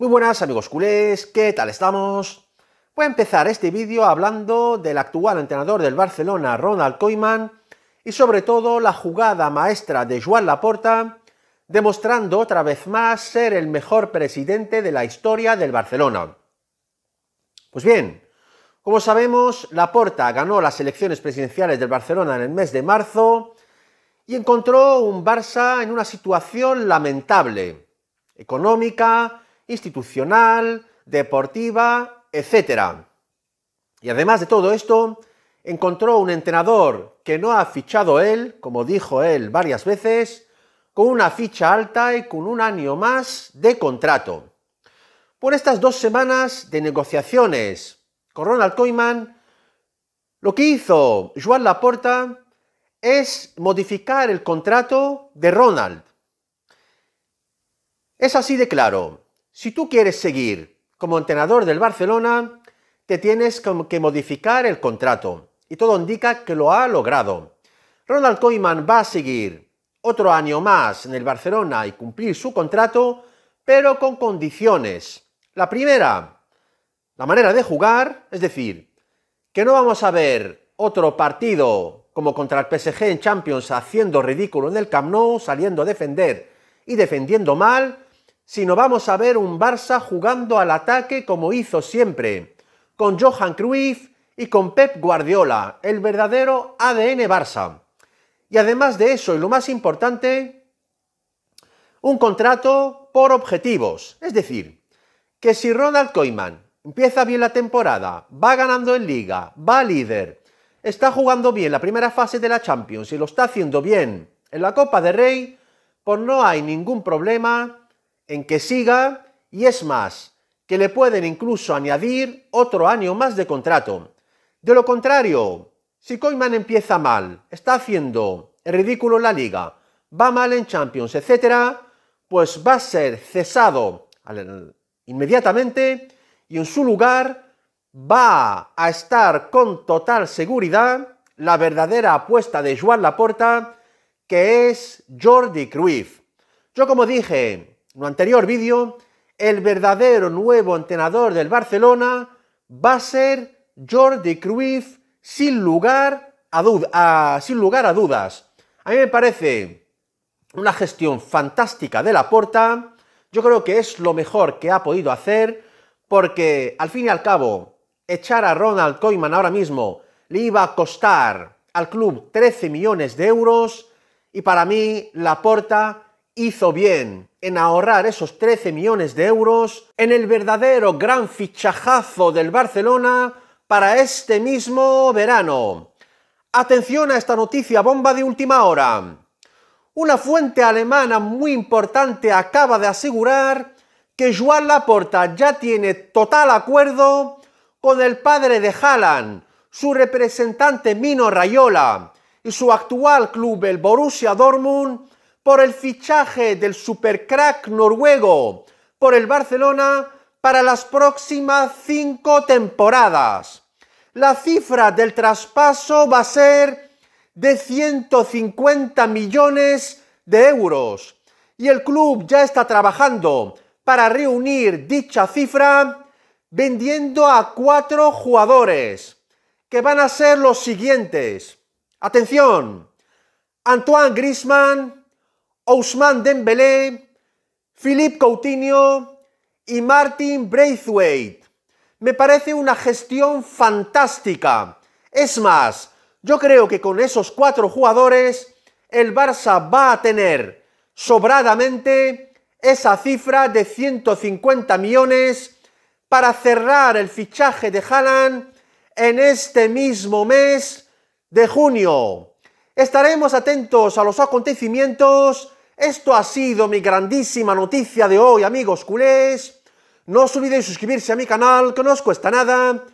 Muy buenas amigos culés, ¿qué tal estamos? Voy a empezar este vídeo hablando del actual entrenador del Barcelona, Ronald Koeman, y sobre todo la jugada maestra de Joan Laporta, demostrando otra vez más ser el mejor presidente de la historia del Barcelona. Pues bien, como sabemos, Laporta ganó las elecciones presidenciales del Barcelona en el mes de marzo y encontró un Barça en una situación lamentable, económica, institucional, deportiva, etc. Y además de todo esto, encontró un entrenador que no ha fichado él, como dijo él varias veces, con una ficha alta y con un año más de contrato. Por estas dos semanas de negociaciones con Ronald Koeman, lo que hizo Joan Laporta es modificar el contrato de Ronald. Es así de claro. Si tú quieres seguir como entrenador del Barcelona, te tienes que modificar el contrato y todo indica que lo ha logrado. Ronald Koeman va a seguir otro año más en el Barcelona y cumplir su contrato, pero con condiciones. La primera, la manera de jugar, es decir, que no vamos a ver otro partido como contra el PSG en Champions haciendo ridículo en el Camp Nou, saliendo a defender y defendiendo mal, sino vamos a ver un Barça jugando al ataque como hizo siempre, con Johan Cruyff y con Pep Guardiola, el verdadero ADN Barça. Y además de eso, y lo más importante, un contrato por objetivos. Es decir, que si Ronald Koeman empieza bien la temporada, va ganando en liga, va líder, está jugando bien la primera fase de la Champions y lo está haciendo bien en la Copa de Rey, pues no hay ningún problema en que siga y es más, que le pueden incluso añadir otro año más de contrato. De lo contrario, si Koeman empieza mal, está haciendo el ridículo en la liga, va mal en Champions, etc., pues va a ser cesado inmediatamente y en su lugar va a estar con total seguridad la verdadera apuesta de Joan Laporta, que es Jordi Cruyff. Yo como dije en un anterior vídeo, el verdadero nuevo entrenador del Barcelona va a ser Jordi Cruyff sin lugar a, sin lugar a dudas. A mí me parece una gestión fantástica de la porta. Yo creo que es lo mejor que ha podido hacer porque al fin y al cabo echar a Ronald Koeman ahora mismo le iba a costar al club 13 millones de euros y para mí la Porta hizo bien en ahorrar esos 13 millones de euros en el verdadero gran fichajazo del Barcelona para este mismo verano. Atención a esta noticia bomba de última hora. Una fuente alemana muy importante acaba de asegurar que Joan Laporta ya tiene total acuerdo con el padre de Haaland, su representante Mino Rayola y su actual club el Borussia Dortmund por el fichaje del supercrack noruego por el Barcelona para las próximas cinco temporadas. La cifra del traspaso va a ser de 150 millones de euros y el club ya está trabajando para reunir dicha cifra vendiendo a cuatro jugadores que van a ser los siguientes. Atención, Antoine Grisman, Ousmane Dembélé, Philippe Coutinho y Martin Braithwaite. Me parece una gestión fantástica. Es más, yo creo que con esos cuatro jugadores el Barça va a tener sobradamente esa cifra de 150 millones para cerrar el fichaje de Haaland en este mismo mes de junio. Estaremos atentos a los acontecimientos esto ha sido mi grandísima noticia de hoy, amigos culés. No os olvidéis suscribirse a mi canal, que no os cuesta nada,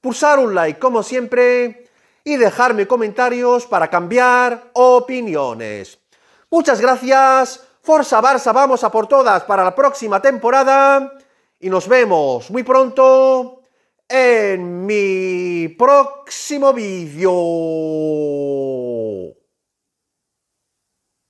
pulsar un like como siempre y dejarme comentarios para cambiar opiniones. Muchas gracias, Forza Barça, vamos a por todas para la próxima temporada y nos vemos muy pronto en mi próximo vídeo.